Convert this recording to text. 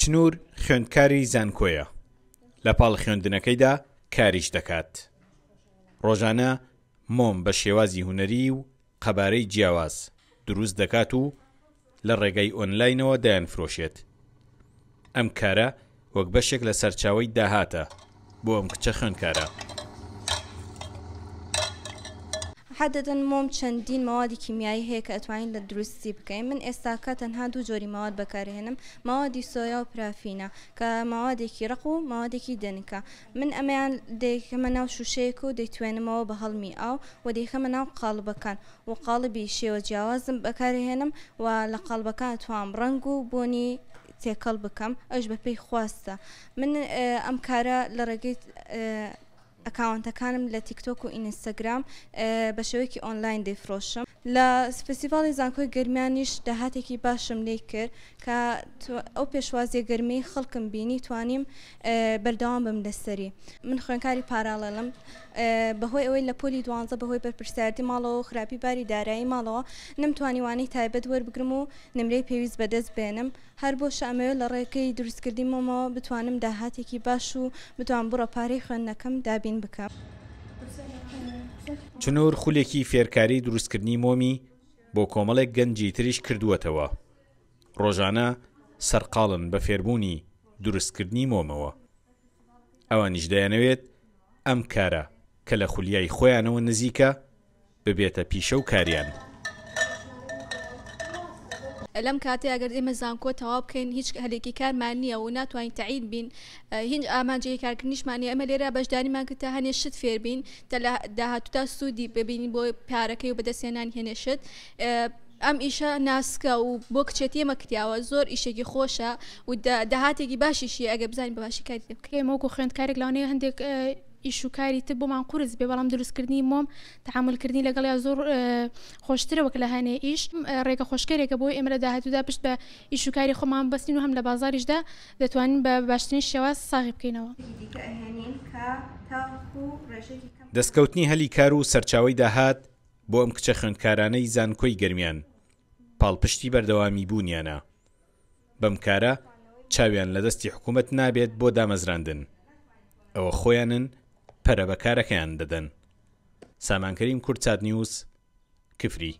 چنوور خوێندکاری زانکۆیە لە پاڵ خوێندنەکەیدا کاریش دەکات. ڕۆژانە مۆم بە شێوازی هوەری و قەبارەی جیاواز دروست دەکات و لە ڕێگەی ئۆنلاینەوە دایان فرۆشێت. ئەم کارە وەک بەشێک لە سەرچاوی داهاتە بۆ ئەم کچە خوێندکارە. حەدەدەن مۆم چەندین ماوادی کیمیایی هەیە کە ئەتوانین لە دروستی بکەین من ئێستاکە تەنها دوو جۆری ماواد بەکارهێنم ماوادی سۆیا و پرافینە کە ماوادێکی ڕق و ماوادێکی دەنکە من ئەمەیان دەیکەمە ناو شوشەیەک و دەیتوێنمەوە بە هەڵمی ئاو و دەیخەمە ناو قاڵبەکان و قاڵبی شێوە جیاوازم بەکارهێنم و لە قاڵبەکان توام ڕنگ و بۆنی تێکەڵ بکەم ئەش بە پێی خواستە من ئەم کارە لە ڕێگەی ئەکاونتەکانم لە تیکتۆک و ئینستاگرام بە شێوەیەکی ئۆنلاین دەیفرۆشم لە سپسیڤالی زانکۆی گرمیانیش داهاتێکی باشم لێ کرد کە ئەو پێشوازیە گرمی خەڵکم بینی توانیم بەردەوام بم دەسەری من خوێنکاری پاراڵەلم بەهۆی ئەوەی لە پۆلی دوانزە بەهۆی بەرپرسیاردی ماڵەوە خراپی باری دارایی ماڵەوە نمتوانیوانی تایبەت وەربگرم و نمرەی پێویست بەدەست بێنم هەر بۆ شامەوێت لە ڕێکەکەی دروستکردی مەمەوە بتوانم داهاتێکی باش و بتوان بڕە پارەی خوێندنەکەم دابین بکەم. چنۆر خولێکی فێرکاری دروستکردنی مۆمی بۆ کۆمەڵێک گەنجی تریش کردووەتەوە ڕۆژانە سەرقاڵن بە فێربوونی دروستکردنی مۆمەوە ئەوانیش دەیانەوێت ئەم کارە کە لە خولیای خۆیانەوە نزیکە ببێتە پیشە و کاریان. لەم کاتەیەگەر ئێمە زانکۆ تەوا بکەین هیچ هەلێکی کارمان نییە و ناتوانین تعید بین هیچ ئامانجی کارکردنیشمانی ئەمە لێرە بەشداریمان کە تا هەنێ شت فێربین تا داهاتووتا سوودی ببینین بۆ پارەکەی و بەدەستێنان هێنێشت ئەم ئیشە ناسکە و بۆ کچێتیمە کراوە زۆر ئیشێکی خۆشە و داهاتێکی باشیشی ئەگە بزانین بە باشی کاری بکەێمە وەکو خوێندکارێک لاانەیە هەندێک ئیش و کاری تر بۆمان قورس بێ بەڵام دروستکردنی مۆم تعاملکردنی لەگەڵ یا زۆر خۆشترەوەک لە هەنێ ئیش ڕێگە خۆشکێکە بۆی ئێمە داهاتوودا پشت بە ئیش و کاری خۆمان بەستین و هەم لە بازاریشدا دەتوانین بە باشترین شێوە ساغی بکەینەوە دەستکەوتنی هەلی کار و سەرچاوی داهات بۆ ئەم کچە خوێندکارانەی زانکۆی گرمیان پاڵپشتی بەردەوامی بوونیانە بەم کارە چاویان لە دەستی حکوومەت نابێت بۆ دامەزراندن ئەوە خۆیانن پەرە بەکارەکەیان دەدەن سامانکەریم کورتاد نیوز کفری